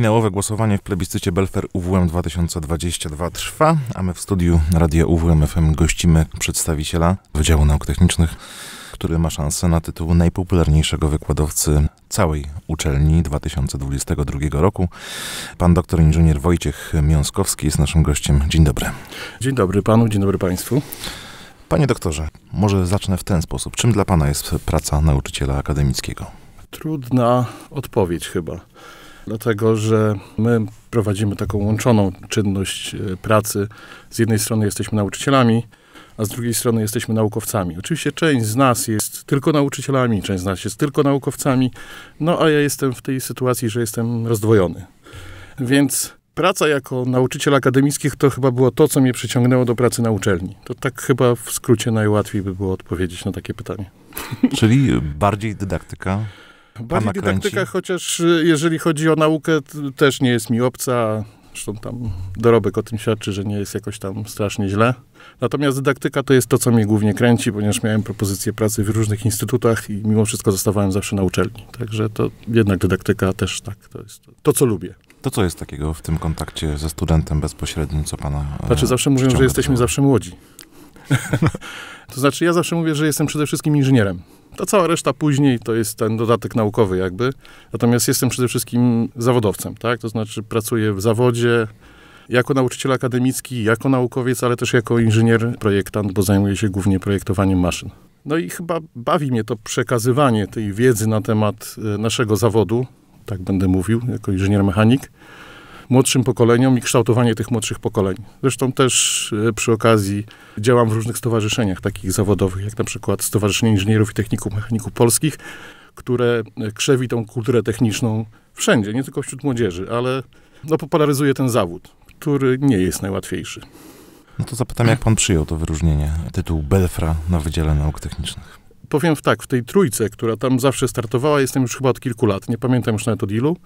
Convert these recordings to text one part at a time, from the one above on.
Finałowe głosowanie w plebiscycie Belfer UWM 2022 trwa, a my w studiu Radia UWM FM gościmy przedstawiciela Wydziału Nauk Technicznych, który ma szansę na tytuł najpopularniejszego wykładowcy całej uczelni 2022 roku. Pan doktor inżynier Wojciech Miąskowski jest naszym gościem. Dzień dobry. Dzień dobry panu, dzień dobry państwu. Panie doktorze, może zacznę w ten sposób. Czym dla pana jest praca nauczyciela akademickiego? Trudna odpowiedź chyba dlatego że my prowadzimy taką łączoną czynność e, pracy. Z jednej strony jesteśmy nauczycielami, a z drugiej strony jesteśmy naukowcami. Oczywiście część z nas jest tylko nauczycielami, część z nas jest tylko naukowcami, no a ja jestem w tej sytuacji, że jestem rozdwojony. Więc praca jako nauczyciel akademickich to chyba było to, co mnie przyciągnęło do pracy na uczelni. To tak chyba w skrócie najłatwiej by było odpowiedzieć na takie pytanie. Czyli bardziej dydaktyka? Bardziej dydaktyka, kręci. chociaż y, jeżeli chodzi o naukę, też nie jest mi obca. Zresztą tam dorobek o tym świadczy, że nie jest jakoś tam strasznie źle. Natomiast dydaktyka to jest to, co mnie głównie kręci, ponieważ miałem propozycje pracy w różnych instytutach i mimo wszystko zostawałem zawsze na uczelni. Także to jednak dydaktyka też tak, to jest to, to co lubię. To co jest takiego w tym kontakcie ze studentem bezpośrednim, co pana... E, znaczy zawsze mówią, że jesteśmy zawsze młodzi. to znaczy ja zawsze mówię, że jestem przede wszystkim inżynierem. Ta cała reszta później to jest ten dodatek naukowy jakby. Natomiast jestem przede wszystkim zawodowcem, tak? To znaczy pracuję w zawodzie, jako nauczyciel akademicki, jako naukowiec, ale też jako inżynier, projektant, bo zajmuję się głównie projektowaniem maszyn. No i chyba bawi mnie to przekazywanie tej wiedzy na temat e, naszego zawodu, tak będę mówił, jako inżynier mechanik, młodszym pokoleniom i kształtowanie tych młodszych pokoleń. Zresztą też e, przy okazji działam w różnych stowarzyszeniach takich zawodowych, jak na przykład Stowarzyszenie Inżynierów i Techników Mechaników Polskich, które e, krzewi tą kulturę techniczną wszędzie, nie tylko wśród młodzieży, ale no, popularyzuje ten zawód, który nie jest najłatwiejszy. No to zapytam, jak pan przyjął to wyróżnienie, tytuł Belfra na Wydziale Nauk Technicznych? Powiem tak, w tej trójce, która tam zawsze startowała, jestem już chyba od kilku lat, nie pamiętam już nawet od ilu,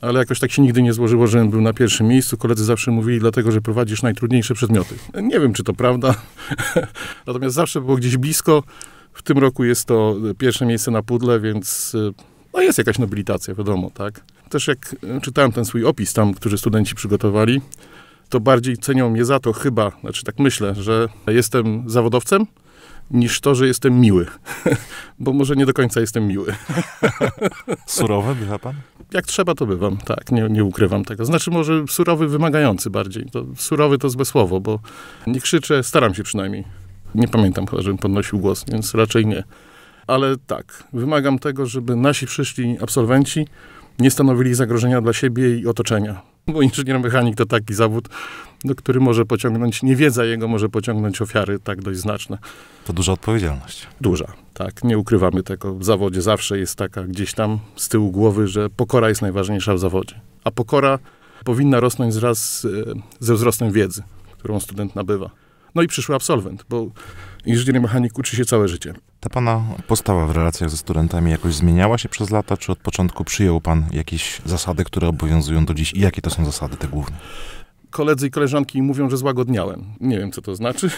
ale jakoś tak się nigdy nie złożyło, że był na pierwszym miejscu. Koledzy zawsze mówili, dlatego, że prowadzisz najtrudniejsze przedmioty. Nie wiem, czy to prawda, natomiast zawsze było gdzieś blisko. W tym roku jest to pierwsze miejsce na pudle, więc e, no jest jakaś nobilitacja, wiadomo, tak. Też jak e, czytałem ten swój opis tam, który studenci przygotowali, to bardziej cenią mnie za to chyba, znaczy tak myślę, że jestem zawodowcem, niż to, że jestem miły. Bo może nie do końca jestem miły. Surowy bywa pan? Jak trzeba, to bywam, tak, nie, nie ukrywam tego. Znaczy może surowy, wymagający bardziej. To, surowy to złe słowo, bo nie krzyczę, staram się przynajmniej. Nie pamiętam chyba, żebym podnosił głos, więc raczej nie. Ale tak, wymagam tego, żeby nasi przyszli absolwenci nie stanowili zagrożenia dla siebie i otoczenia bo inżynier mechanik to taki zawód, do który może pociągnąć, niewiedza jego może pociągnąć ofiary tak dość znaczne. To duża odpowiedzialność. Duża, tak. Nie ukrywamy tego. W zawodzie zawsze jest taka gdzieś tam z tyłu głowy, że pokora jest najważniejsza w zawodzie. A pokora powinna rosnąć wraz e, ze wzrostem wiedzy, którą student nabywa. No i przyszły absolwent, bo inżynier mechanik uczy się całe życie. Ta pana postawa w relacjach ze studentami jakoś zmieniała się przez lata, czy od początku przyjął pan jakieś zasady, które obowiązują do dziś i jakie to są zasady te główne? koledzy i koleżanki mówią, że złagodniałem. Nie wiem, co to znaczy,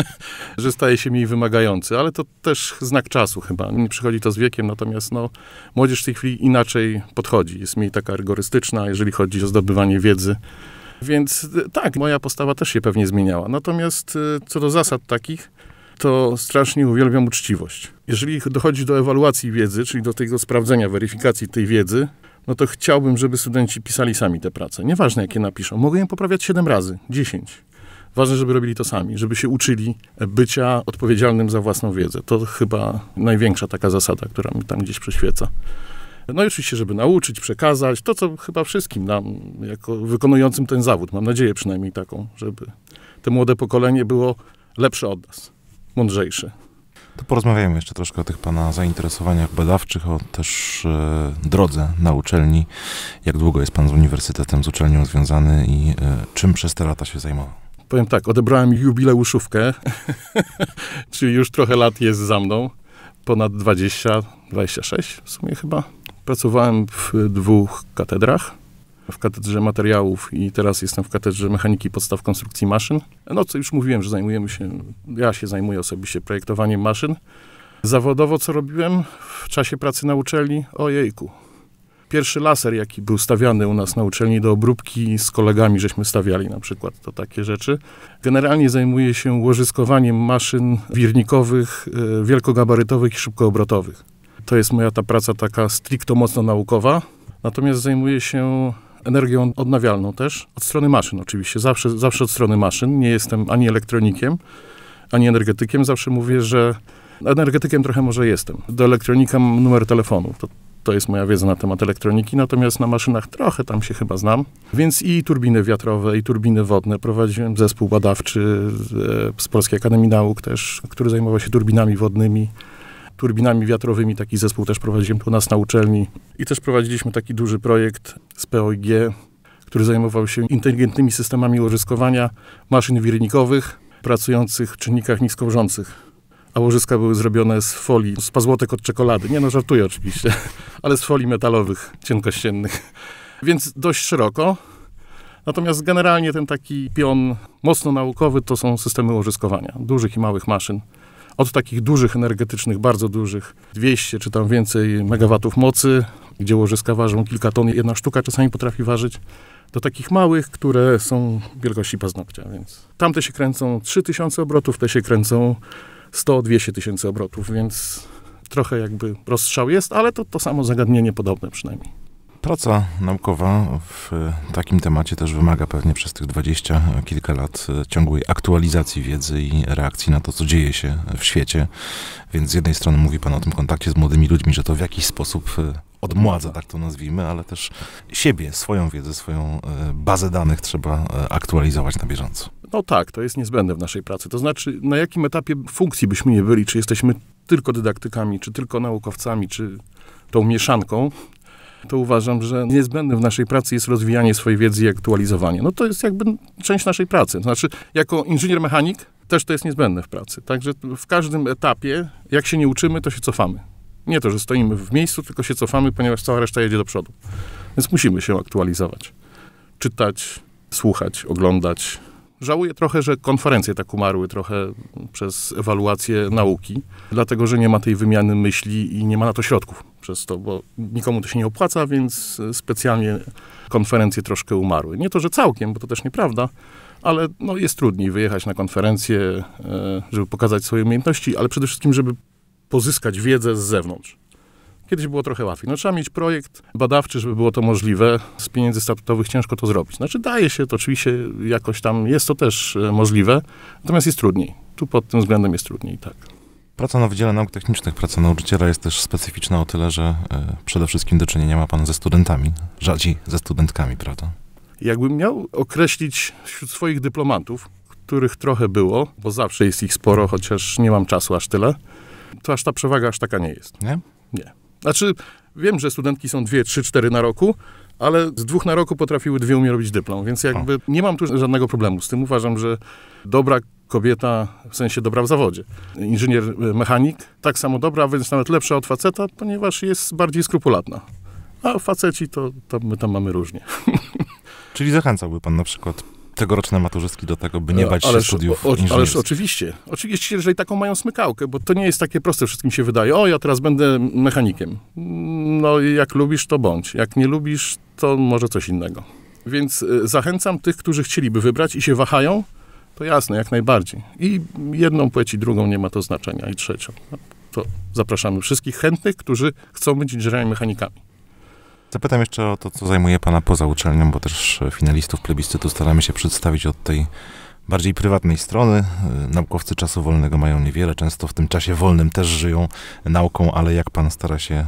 że staje się mniej wymagający, ale to też znak czasu chyba. Nie przychodzi to z wiekiem, natomiast no, młodzież w tej chwili inaczej podchodzi. Jest mniej taka rygorystyczna, jeżeli chodzi o zdobywanie wiedzy więc y, tak, moja postawa też się pewnie zmieniała. Natomiast y, co do zasad takich, to strasznie uwielbiam uczciwość. Jeżeli dochodzi do ewaluacji wiedzy, czyli do tego sprawdzenia, weryfikacji tej wiedzy, no to chciałbym, żeby studenci pisali sami te prace. Nieważne, jakie napiszą. Mogę je poprawiać 7 razy, 10. Ważne, żeby robili to sami, żeby się uczyli bycia odpowiedzialnym za własną wiedzę. To chyba największa taka zasada, która mi tam gdzieś przyświeca. No i oczywiście, żeby nauczyć, przekazać, to co chyba wszystkim nam, jako wykonującym ten zawód, mam nadzieję przynajmniej taką, żeby to młode pokolenie było lepsze od nas, mądrzejsze. To porozmawiajmy jeszcze troszkę o tych Pana zainteresowaniach badawczych, o też e, drodze na uczelni. Jak długo jest Pan z uniwersytetem, z uczelnią związany i e, czym przez te lata się zajmował? Powiem tak, odebrałem jubileuszówkę, czyli już trochę lat jest za mną, ponad 20, 26 w sumie chyba. Pracowałem w dwóch katedrach. W katedrze materiałów i teraz jestem w katedrze mechaniki podstaw konstrukcji maszyn. No co już mówiłem, że zajmujemy się, ja się zajmuję osobiście projektowaniem maszyn. Zawodowo co robiłem w czasie pracy na uczelni? Ojejku. Pierwszy laser, jaki był stawiany u nas na uczelni do obróbki, z kolegami żeśmy stawiali na przykład, to takie rzeczy. Generalnie zajmuję się łożyskowaniem maszyn wirnikowych, y, wielkogabarytowych i szybkoobrotowych. To jest moja ta praca taka stricto mocno naukowa. Natomiast zajmuję się energią odnawialną też, od strony maszyn oczywiście, zawsze, zawsze od strony maszyn. Nie jestem ani elektronikiem, ani energetykiem. Zawsze mówię, że energetykiem trochę może jestem. Do elektronika mam numer telefonu. To, to jest moja wiedza na temat elektroniki, natomiast na maszynach trochę tam się chyba znam. Więc i turbiny wiatrowe, i turbiny wodne. Prowadziłem zespół badawczy e, z Polskiej Akademii Nauk też, który zajmował się turbinami wodnymi turbinami wiatrowymi. Taki zespół też prowadziłem tu nas na uczelni. I też prowadziliśmy taki duży projekt z POIG, który zajmował się inteligentnymi systemami łożyskowania maszyn wirnikowych pracujących w czynnikach niskowrzących. A łożyska były zrobione z folii, z pazłotek od czekolady. Nie no, żartuję oczywiście, ale z folii metalowych, cienkościennych. Więc dość szeroko. Natomiast generalnie ten taki pion mocno naukowy to są systemy łożyskowania dużych i małych maszyn. Od takich dużych energetycznych, bardzo dużych, 200 czy tam więcej megawatów mocy, gdzie łożyska ważą kilka ton, jedna sztuka czasami potrafi ważyć, do takich małych, które są wielkości paznokcia. Więc tamte się kręcą 3000 obrotów, te się kręcą 100-200 tysięcy obrotów, więc trochę jakby rozstrzał jest, ale to to samo zagadnienie podobne przynajmniej. Praca naukowa w e, takim temacie też wymaga pewnie przez tych dwadzieścia kilka lat e, ciągłej aktualizacji wiedzy i reakcji na to, co dzieje się w świecie. Więc z jednej strony mówi Pan o tym kontakcie z młodymi ludźmi, że to w jakiś sposób e, odmładza, tak to nazwijmy, ale też siebie, swoją wiedzę, swoją bazę danych trzeba aktualizować na bieżąco. No tak, to jest niezbędne w naszej pracy. To znaczy, na jakim etapie funkcji byśmy nie byli, czy jesteśmy tylko dydaktykami, czy tylko naukowcami, czy tą mieszanką, to uważam, że niezbędne w naszej pracy jest rozwijanie swojej wiedzy i aktualizowanie. No to jest jakby część naszej pracy. To znaczy, jako inżynier mechanik też to jest niezbędne w pracy. Także w każdym etapie, jak się nie uczymy, to się cofamy. Nie to, że stoimy w miejscu, tylko się cofamy, ponieważ cała reszta jedzie do przodu. Więc musimy się aktualizować. Czytać, słuchać, oglądać, Żałuję trochę, że konferencje tak umarły trochę przez ewaluację nauki, dlatego że nie ma tej wymiany myśli i nie ma na to środków przez to, bo nikomu to się nie opłaca, więc specjalnie konferencje troszkę umarły. Nie to, że całkiem, bo to też nieprawda, ale no, jest trudniej wyjechać na konferencję, e, żeby pokazać swoje umiejętności, ale przede wszystkim, żeby pozyskać wiedzę z zewnątrz. Kiedyś było trochę łatwiej. No, trzeba mieć projekt badawczy, żeby było to możliwe. Z pieniędzy statutowych ciężko to zrobić. Znaczy daje się to oczywiście jakoś tam, jest to też e, możliwe, natomiast jest trudniej. Tu pod tym względem jest trudniej, tak. Praca na Wydziale Nauk Technicznych, praca nauczyciela jest też specyficzna o tyle, że y, przede wszystkim do czynienia ma pan ze studentami, rzadziej ze studentkami, prawda? Jakbym miał określić wśród swoich dyplomantów, których trochę było, bo zawsze jest ich sporo, chociaż nie mam czasu aż tyle, to aż ta przewaga aż taka nie jest. Nie? Nie. Znaczy, wiem, że studentki są dwie, trzy, cztery na roku, ale z dwóch na roku potrafiły dwie umie robić dyplom, więc jakby nie mam tu żadnego problemu z tym. Uważam, że dobra kobieta, w sensie dobra w zawodzie. Inżynier e, mechanik, tak samo dobra, więc nawet lepsza od faceta, ponieważ jest bardziej skrupulatna. A faceci to, to my tam mamy różnie. Czyli zachęcałby pan na przykład tegoroczne maturzystki do tego, by nie e, bać ależ, się studiów o, o, Ależ oczywiście. Oczywiście, jeżeli taką mają smykałkę, bo to nie jest takie proste, wszystkim się wydaje, o, ja teraz będę mechanikiem. No, jak lubisz, to bądź. Jak nie lubisz, to może coś innego. Więc e, zachęcam tych, którzy chcieliby wybrać i się wahają, to jasne, jak najbardziej. I jedną płeć i drugą nie ma to znaczenia, i trzecią. No, to zapraszamy wszystkich chętnych, którzy chcą być inżynierami mechanikami. Zapytam jeszcze o to, co zajmuje Pana poza uczelnią, bo też e, finalistów plebiscytu staramy się przedstawić od tej bardziej prywatnej strony. E, naukowcy czasu wolnego mają niewiele, często w tym czasie wolnym też żyją nauką, ale jak Pan stara się e,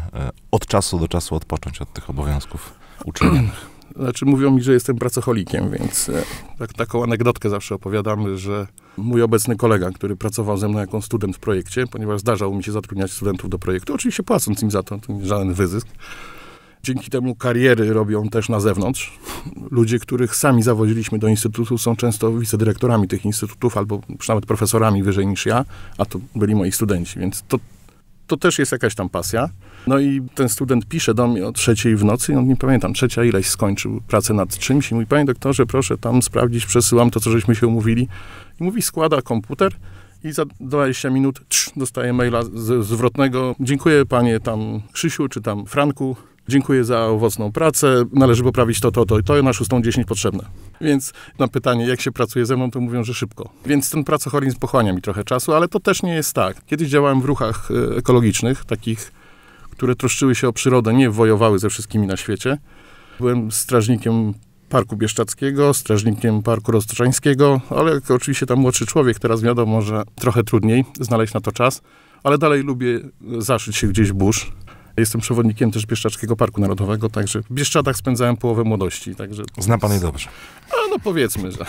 od czasu do czasu odpocząć od tych obowiązków uczelnianych? Znaczy mówią mi, że jestem pracocholikiem, więc tak, taką anegdotkę zawsze opowiadamy, że mój obecny kolega, który pracował ze mną jako student w projekcie, ponieważ zdarzał mi się zatrudniać studentów do projektu, oczywiście płacąc im za to, to żaden wyzysk, Dzięki temu kariery robią też na zewnątrz. Ludzie, których sami zawoziliśmy do instytutu, są często wicedyrektorami tych instytutów albo nawet profesorami wyżej niż ja, a to byli moi studenci, więc to, to też jest jakaś tam pasja. No i ten student pisze do mnie o trzeciej w nocy, no nie pamiętam, trzecia ileś skończył pracę nad czymś i mówi, panie doktorze, proszę tam sprawdzić, przesyłam to, co żeśmy się umówili. I mówi, składa komputer i za 20 minut dostaje maila z, zwrotnego, dziękuję panie tam Krzysiu czy tam Franku, dziękuję za owocną pracę, należy poprawić to, to, to i to, na szóstą 10 potrzebne. Więc na pytanie, jak się pracuje ze mną, to mówią, że szybko. Więc ten pracoholizm pochłania mi trochę czasu, ale to też nie jest tak. Kiedyś działałem w ruchach e, ekologicznych, takich, które troszczyły się o przyrodę, nie wojowały ze wszystkimi na świecie. Byłem strażnikiem Parku Bieszczackiego, strażnikiem Parku Roztoczańskiego, ale oczywiście tam młodszy człowiek, teraz wiadomo, że trochę trudniej znaleźć na to czas, ale dalej lubię zaszyć się gdzieś w burz, Jestem przewodnikiem też Bieszczadzkiego Parku Narodowego, także w Bieszczadach spędzałem połowę młodości. Także... Zna pan je dobrze. A no powiedzmy, że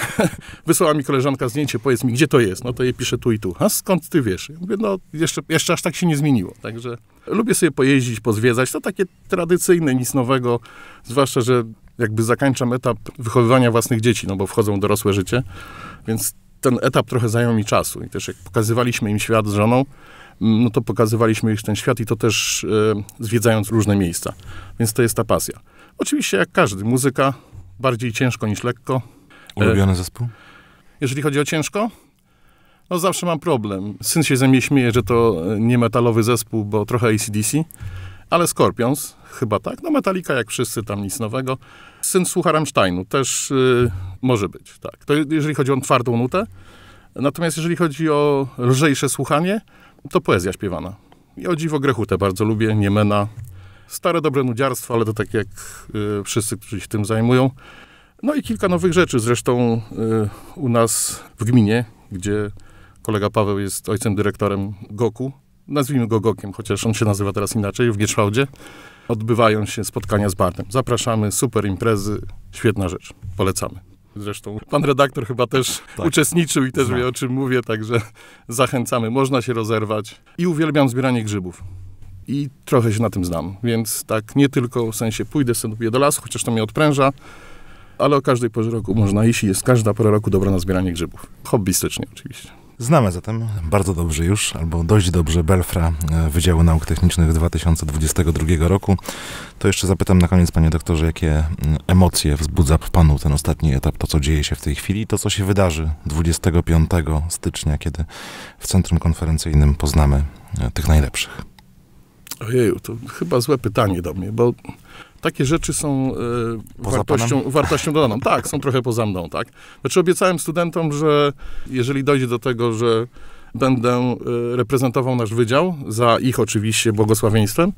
wysłała mi koleżanka zdjęcie, powiedz mi, gdzie to jest? No to jej piszę tu i tu. A skąd ty wiesz? Ja mówię, no jeszcze, jeszcze aż tak się nie zmieniło. Także lubię sobie pojeździć, pozwiedzać. To takie tradycyjne, nic nowego. Zwłaszcza, że jakby zakończam etap wychowywania własnych dzieci, no bo wchodzą w dorosłe życie. Więc ten etap trochę zajął mi czasu. I też jak pokazywaliśmy im świat z żoną, Mm, no to pokazywaliśmy już ten świat i to też e, zwiedzając różne miejsca. Więc to jest ta pasja. Oczywiście jak każdy, muzyka bardziej ciężko niż lekko. E, Ulubiony zespół? Jeżeli chodzi o ciężko, no zawsze mam problem. Syn się ze mnie śmieje, że to e, nie metalowy zespół, bo trochę ACDC, ale Scorpions chyba tak. No Metallica jak wszyscy, tam nic nowego. Syn słucha Rammsteinu, też może być, tak. To jeżeli chodzi o twardą nutę. Natomiast jeżeli chodzi o lżejsze słuchanie, to poezja śpiewana. I o dziwo te bardzo lubię, Niemena. Stare dobre nudziarstwo, ale to tak jak y, wszyscy, którzy się tym zajmują. No i kilka nowych rzeczy. Zresztą y, u nas w gminie, gdzie kolega Paweł jest ojcem dyrektorem Goku, nazwijmy go Gokiem, chociaż on się nazywa teraz inaczej, w Gieczwałdzie, odbywają się spotkania z Bartem. Zapraszamy, super imprezy, świetna rzecz. Polecamy. Zresztą pan redaktor chyba też tak. uczestniczył i też wie o czym mówię, także zachęcamy. Można się rozerwać. I uwielbiam zbieranie grzybów. I trochę się na tym znam, więc tak nie tylko w sensie pójdę sobie do lasu, chociaż to mnie odpręża, ale o każdej porze roku można iść i jest każda pora roku dobra na zbieranie grzybów. Hobbystycznie oczywiście. Znamy zatem bardzo dobrze już, albo dość dobrze, Belfra e, Wydziału Nauk Technicznych 2022 roku. To jeszcze zapytam na koniec, panie doktorze, jakie mm, emocje wzbudza w panu ten ostatni etap, to co dzieje się w tej chwili i to co się wydarzy 25 stycznia, kiedy w centrum konferencyjnym poznamy e, tych najlepszych. Ojeju, to chyba złe pytanie do mnie, bo takie rzeczy są e, wartością, wartością dodaną. Tak, są trochę poza mną, tak. Znaczy obiecałem studentom, że jeżeli dojdzie do tego, że będę e, reprezentował nasz wydział, za ich oczywiście błogosławieństwem,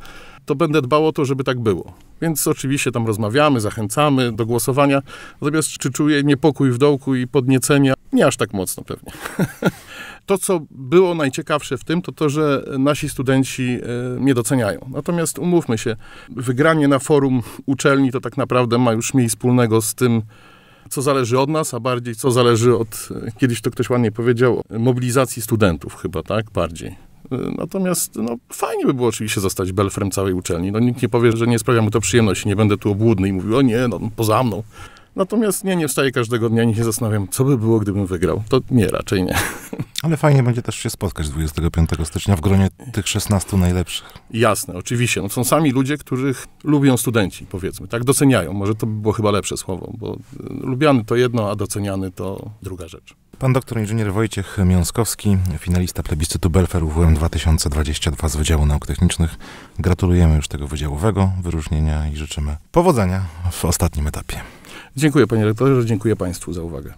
to będę dbał o to, żeby tak było. Więc oczywiście tam rozmawiamy, zachęcamy do głosowania. Natomiast czy czuję niepokój w dołku i podniecenia? Nie aż tak mocno pewnie. To, co było najciekawsze w tym, to to, że nasi studenci e, mnie doceniają. Natomiast umówmy się, wygranie na forum uczelni to tak naprawdę ma już mniej wspólnego z tym, co zależy od nas, a bardziej co zależy od, e, kiedyś to ktoś ładnie powiedział, mobilizacji studentów chyba, tak? Bardziej. E, natomiast no, fajnie by było oczywiście zostać belfrem całej uczelni. No, nikt nie powie, że nie sprawia mu to przyjemności. Nie będę tu obłudny i mówił, o nie, no, poza mną. Natomiast nie, nie wstaję każdego dnia, nie się zastanawiam, co by było, gdybym wygrał. To nie, raczej nie. Ale fajnie będzie też się spotkać 25 stycznia w gronie tych 16 najlepszych. Jasne, oczywiście. No, są sami ludzie, których lubią studenci, powiedzmy. Tak doceniają. Może to by było chyba lepsze słowo, bo y, lubiany to jedno, a doceniany to druga rzecz. Pan doktor inżynier Wojciech Miąskowski, finalista plebiscytu Belfer UWM 2022 z Wydziału Nauk Technicznych. Gratulujemy już tego wydziałowego wyróżnienia i życzymy powodzenia w ostatnim etapie. Dziękuję panie rektorze, dziękuję państwu za uwagę.